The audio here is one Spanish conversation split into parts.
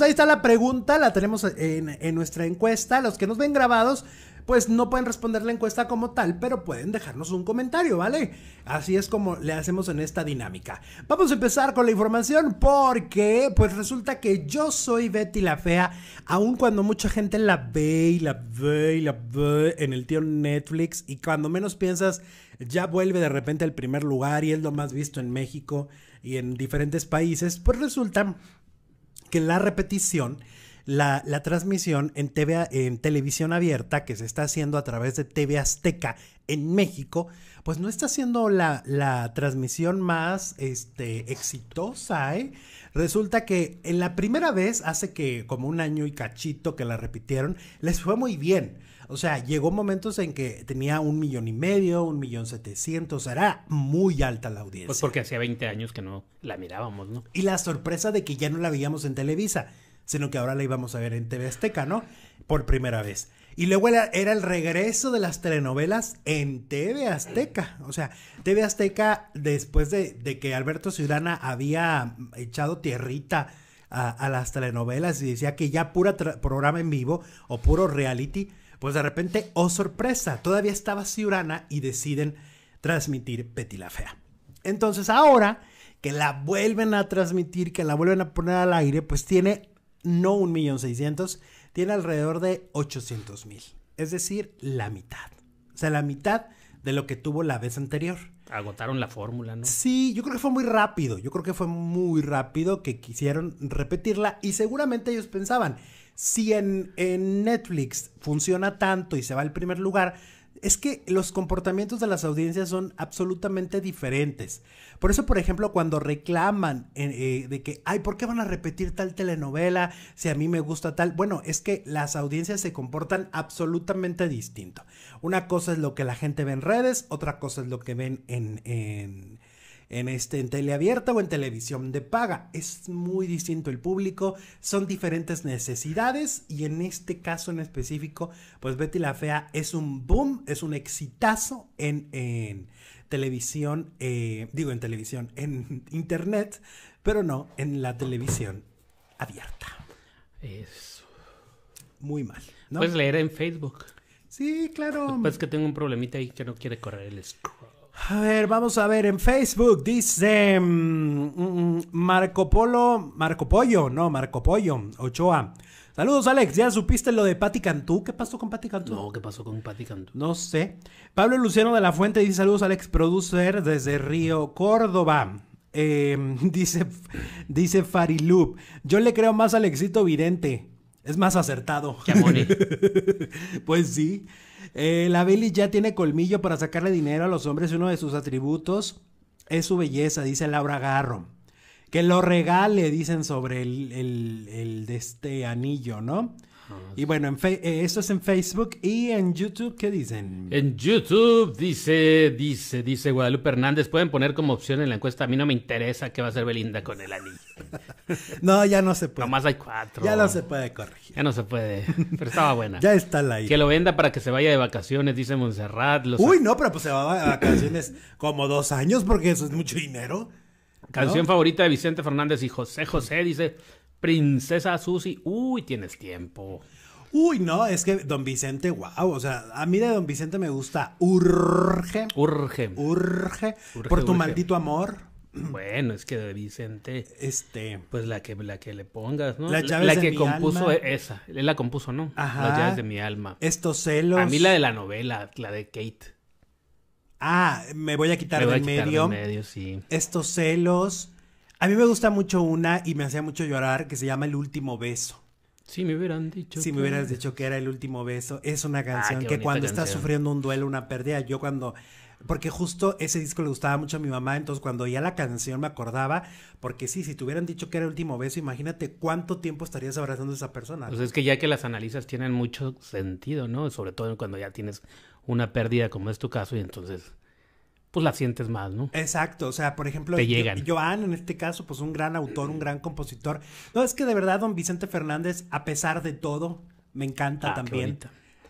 Pues ahí está la pregunta, la tenemos en, nuestra encuesta. Los que nos ven grabados, pues no pueden responder la encuesta como tal, pero pueden dejarnos un comentario, ¿vale? Así es como le hacemos en esta dinámica. Vamos a empezar con la información porque pues resulta que yo soy Betty la Fea, aun cuando mucha gente la ve y la ve y la ve en el tío Netflix y cuando menos piensas ya vuelve de repente al primer lugar y es lo más visto en México y en diferentes países, pues resulta que la repetición, la, transmisión en, TV, en televisión abierta que se está haciendo a través de TV Azteca en México, pues no está siendo la, la transmisión más este, exitosa, ¿eh? Resulta que en la primera vez, hace que como un año y cachito que la repitieron, les fue muy bien. O sea, llegó momentos en que tenía un millón y medio, un millón setecientos. Era muy alta la audiencia. Pues porque hacía 20 años que no la mirábamos, ¿no? Y la sorpresa de que ya no la veíamos en Televisa, sino que ahora la íbamos a ver en TV Azteca, ¿no? Por primera vez. Y luego era, el regreso de las telenovelas en TV Azteca. O sea, TV Azteca, después de, que Alberto Ciudadana había echado tierrita a, a, las telenovelas y decía que ya pura programa en vivo o puro reality, pues de repente, oh sorpresa, todavía estaba Ciurana y deciden transmitir Betty la Fea. Entonces ahora que la vuelven a transmitir, que la vuelven a poner al aire, pues tiene no un millón seiscientos, tiene alrededor de ochocientos mil. Es decir, la mitad. O sea, la mitad de lo que tuvo la vez anterior. Agotaron la fórmula, ¿no? Sí, yo creo que fue muy rápido. Yo creo que fue muy rápido que quisieron repetirla y seguramente ellos pensaban, si en, Netflix funciona tanto y se va al primer lugar, es que los comportamientos de las audiencias son absolutamente diferentes. Por eso, por ejemplo, cuando reclaman eh, eh, de que, ay, ¿por qué van a repetir tal telenovela si a mí me gusta tal? Bueno, es que las audiencias se comportan absolutamente distinto. Una cosa es lo que la gente ve en redes, otra cosa es lo que ven en, en en, este, en teleabierta o en televisión de paga. Es muy distinto el público, son diferentes necesidades y en este caso en específico, pues Betty la Fea es un boom, es un exitazo en, televisión, eh, digo en televisión, en internet, pero no en la televisión abierta. Eso. Muy mal. ¿no? Puedes leer en Facebook. Sí, claro. es que tengo un problemita ahí que no quiere correr el scroll. A ver, vamos a ver, en Facebook dice mm, mm, mm, Marco Polo, Marco Pollo, no, Marco Pollo, Ochoa. Saludos, Alex. ¿Ya supiste lo de Pati Cantú? ¿Qué pasó con Pati Cantú? No, ¿qué pasó con Pati Cantú? No sé. Pablo Luciano de la Fuente dice saludos, Alex, producer desde Río Córdoba. Em, dice, dice Farilup. Yo le creo más al éxito vidente. Es más acertado. Qué ¿eh? pues sí. Eh, la Billy ya tiene colmillo para sacarle dinero a los hombres. Uno de sus atributos es su belleza, dice Laura Garro. Que lo regale, dicen sobre el, el de este anillo, ¿no? Y bueno, en eh, eso es en Facebook y en YouTube, ¿qué dicen? En YouTube dice, dice, dice Guadalupe Hernández, pueden poner como opción en la encuesta, a mí no me interesa qué va a hacer Belinda con el anillo. no, ya no se puede. Nomás hay cuatro. Ya no se puede corregir. Ya no se puede, pero estaba buena. ya está la idea. Que lo venda para que se vaya de vacaciones, dice Montserrat. Los... Uy, no, pero pues se va de vacaciones como dos años porque eso es mucho dinero. Canción favorita de Vicente Fernández y José José dice Princesa Susi, uy, tienes tiempo. Uy, no, es que Don Vicente, wow, o sea, a mí de Don Vicente me gusta Urge. Urge. Urge. por tu maldito amor. Bueno, es que de Vicente. Este. Pues la que, la que le pongas, ¿no? la, que compuso esa. Él la compuso, ¿no? Ajá. Las llaves de mi alma. Estos celos. A mí la de la novela, la de Kate. Ah, me voy a quitar, me voy a quitar medio. medio. sí. Estos celos. A mí me gusta mucho una y me hacía mucho llorar que se llama El último beso. Si me hubieran dicho. Si me hubieras dicho que era el último beso. Es una ah, canción que cuando estás sufriendo un duelo, una pérdida, yo cuando. Porque justo ese disco le gustaba mucho a mi mamá, entonces cuando oía la canción me acordaba, porque sí, si te hubieran dicho que era el último beso, imagínate cuánto tiempo estarías abrazando a esa persona. Pues es que ya que las analizas tienen mucho sentido, ¿no? Sobre todo cuando ya tienes una pérdida como es tu caso y entonces pues la sientes más, ¿no? Exacto, o sea, por ejemplo, Te Joan, en este caso, pues un gran autor, un gran compositor. No, es que de verdad, don Vicente Fernández, a pesar de todo, me encanta ah, también.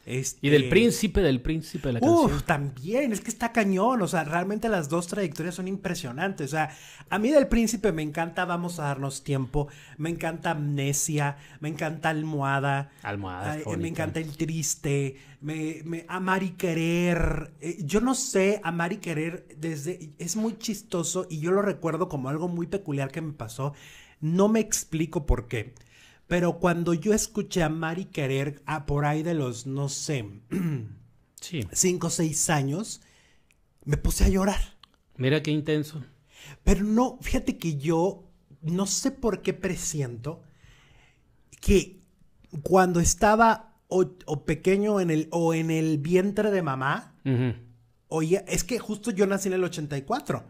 Este y del príncipe, del príncipe de la Uf, también, es que está cañón. O sea, realmente las dos trayectorias son impresionantes. O sea, a mí del príncipe me encanta Vamos a darnos tiempo. Me encanta Amnesia. Me encanta Almohada. Almohada. me encanta El Triste. Me, amar y querer. Eh, yo no sé, amar y querer desde. Es muy chistoso y yo lo recuerdo como algo muy peculiar que me pasó. No me explico por qué. Pero cuando yo escuché a Mari querer a por ahí de los, no sé, cinco o seis años, me puse a llorar. Mira qué intenso. Pero no, fíjate que yo no sé por qué presiento que cuando estaba o, pequeño en el, o en el vientre de mamá, es que justo yo nací en el 84.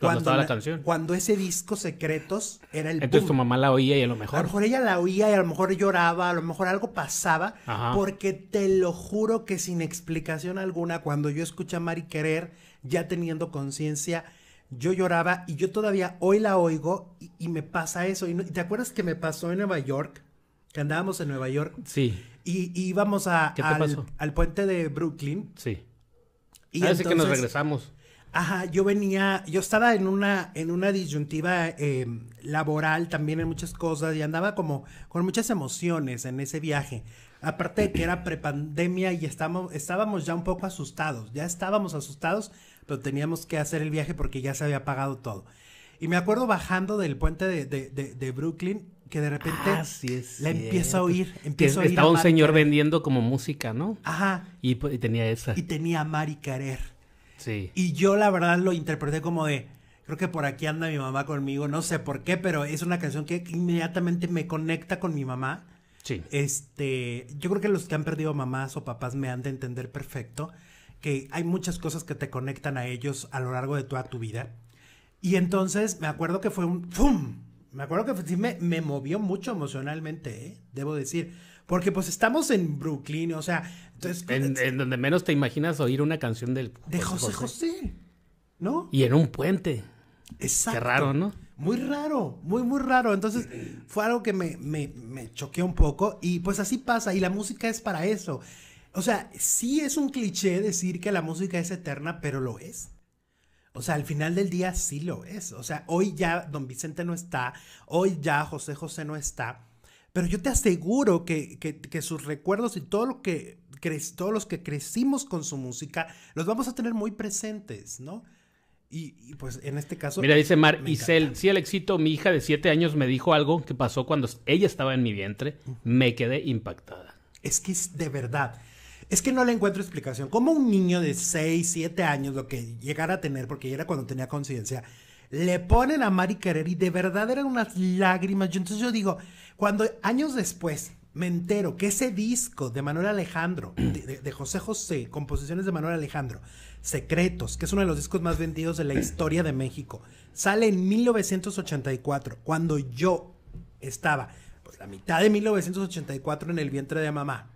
Cuando, la, canción. Cuando ese disco Secretos era el Entonces tu mamá la oía y a lo mejor. A lo mejor ella la oía y a lo mejor lloraba, a lo mejor algo pasaba. Porque te lo juro que sin explicación alguna, cuando yo escuché a Mari Querer, ya teniendo conciencia, yo lloraba y yo todavía hoy la oigo y, me pasa eso. Y, ¿Te acuerdas que me pasó en Nueva York? Que andábamos en Nueva York. Sí. Y, íbamos a, al, puente de Brooklyn. Sí. Y entonces, que nos regresamos. Ajá, yo venía, yo estaba en una, en una disyuntiva eh, laboral también en muchas cosas y andaba como con muchas emociones en ese viaje. Aparte de que era prepandemia y estábamos, estábamos ya un poco asustados, ya estábamos asustados, pero teníamos que hacer el viaje porque ya se había pagado todo. Y me acuerdo bajando del puente de, de, de, Brooklyn que de repente ah, la empiezo a oír. estaba un señor vendiendo como música, ¿no? Ajá. Y, y tenía esa. Y tenía a Mari Carer. Y yo la verdad lo interpreté como de, creo que por aquí anda mi mamá conmigo, no sé por qué, pero es una canción que inmediatamente me conecta con mi mamá. Sí. Este, yo creo que los que han perdido mamás o papás me han de entender perfecto que hay muchas cosas que te conectan a ellos a lo largo de toda tu vida. Y entonces me acuerdo que fue un ¡fum! Me acuerdo que sí me, movió mucho emocionalmente, ¿eh? debo decir. Porque pues estamos en Brooklyn, o sea, entonces... Pues, en, donde menos te imaginas oír una canción del... de José, José ¿no? Y en un puente. Exacto. Qué raro, ¿no? Muy raro, muy, muy raro. Entonces, fue algo que me, me, me un poco y pues así pasa y la música es para eso. O sea, sí es un cliché decir que la música es eterna, pero lo es. O sea, al final del día sí lo es. O sea, hoy ya don Vicente no está, hoy ya José José no está, pero yo te aseguro que, sus recuerdos y todo lo que todos los que crecimos con su música los vamos a tener muy presentes, ¿no? Y, pues en este caso. Mira, dice Mar Isel, si el éxito, mi hija de siete años me dijo algo que pasó cuando ella estaba en mi vientre. Me quedé impactada. Es que es de verdad. Es que no le encuentro explicación. ¿Cómo un niño de seis, siete años, lo que llegara a tener, porque ya era cuando tenía conciencia, le ponen a Mari Querer y de verdad eran unas lágrimas? entonces yo digo, cuando años después me entero que ese disco de Manuel Alejandro, de, José José, composiciones de Manuel Alejandro, Secretos, que es uno de los discos más vendidos de la historia de México, sale en 1984, cuando yo estaba, pues la mitad de 1984 en el vientre de mamá.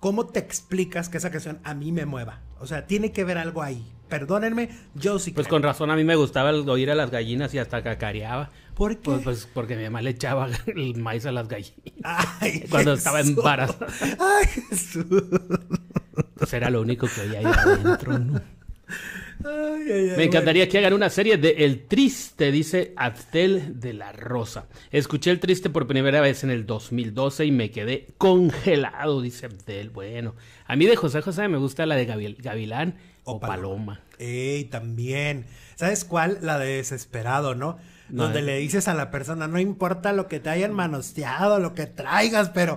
¿Cómo te explicas que esa canción a mí me mueva? O sea, tiene que ver algo ahí perdónenme, yo sí. Pues con razón a mí me gustaba oír a las gallinas y hasta cacareaba. ¿Por qué? Pues, pues porque mi mamá le echaba el maíz a las gallinas. Ay, cuando estaba embarazada. Ay, Jesús. Pues era lo único que oía ahí adentro, ¿no? Ay, ay, ay, Me encantaría que hagan una serie de El Triste, dice Abdel de la Rosa. Escuché El Triste por primera vez en el 2012 y me quedé congelado, dice Abdel. Bueno, a mí de José José me gusta la de Gavilán o, Paloma. Ey, también. ¿Sabes cuál? La de Desesperado, ¿no? Donde le dices a la persona, no importa lo que te hayan manosteado, lo que traigas, pero